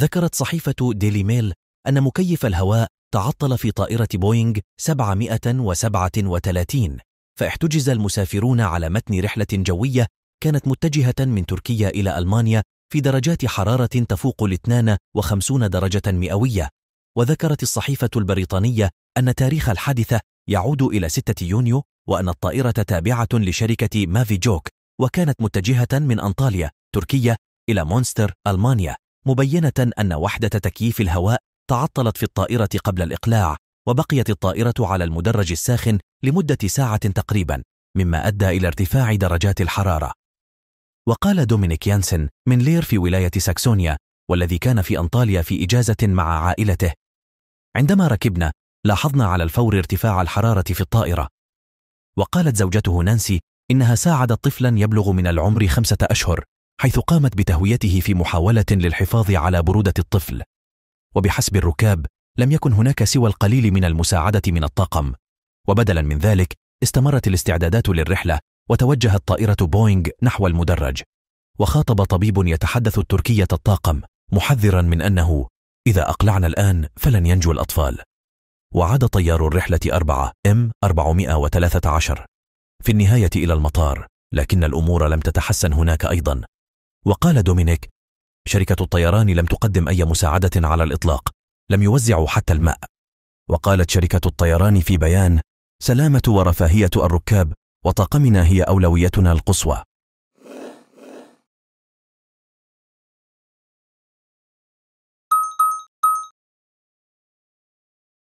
ذكرت صحيفة ديلي ميل أن مكيف الهواء تعطل في طائرة بوينغ 737 فاحتجز المسافرون على متن رحلة جوية كانت متجهة من تركيا إلى ألمانيا في درجات حرارة تفوق ال 52 درجة مئوية وذكرت الصحيفة البريطانية أن تاريخ الحادثة يعود إلى 6 يونيو وأن الطائرة تابعة لشركة مافي جوك وكانت متجهة من أنطاليا تركيا إلى مونستر ألمانيا مبينة أن وحدة تكييف الهواء تعطلت في الطائرة قبل الإقلاع وبقيت الطائرة على المدرج الساخن لمدة ساعة تقريبا مما أدى إلى ارتفاع درجات الحرارة وقال دومينيك يانسن من لير في ولاية ساكسونيا والذي كان في أنطاليا في إجازة مع عائلته عندما ركبنا لاحظنا على الفور ارتفاع الحرارة في الطائرة وقالت زوجته نانسي إنها ساعدت طفلا يبلغ من العمر خمسة أشهر حيث قامت بتهويته في محاولة للحفاظ على برودة الطفل وبحسب الركاب لم يكن هناك سوى القليل من المساعدة من الطاقم وبدلا من ذلك استمرت الاستعدادات للرحلة وتوجهت طائرة بوينغ نحو المدرج وخاطب طبيب يتحدث التركية الطاقم محذرا من أنه إذا أقلعنا الآن فلن ينجو الأطفال وعاد طيار الرحلة أربعة ام 413 في النهاية إلى المطار لكن الأمور لم تتحسن هناك أيضا وقال دومينيك شركة الطيران لم تقدم أي مساعدة على الإطلاق لم يوزعوا حتى الماء وقالت شركة الطيران في بيان سلامة ورفاهية الركاب وطاقمنا هي أولويتنا القصوى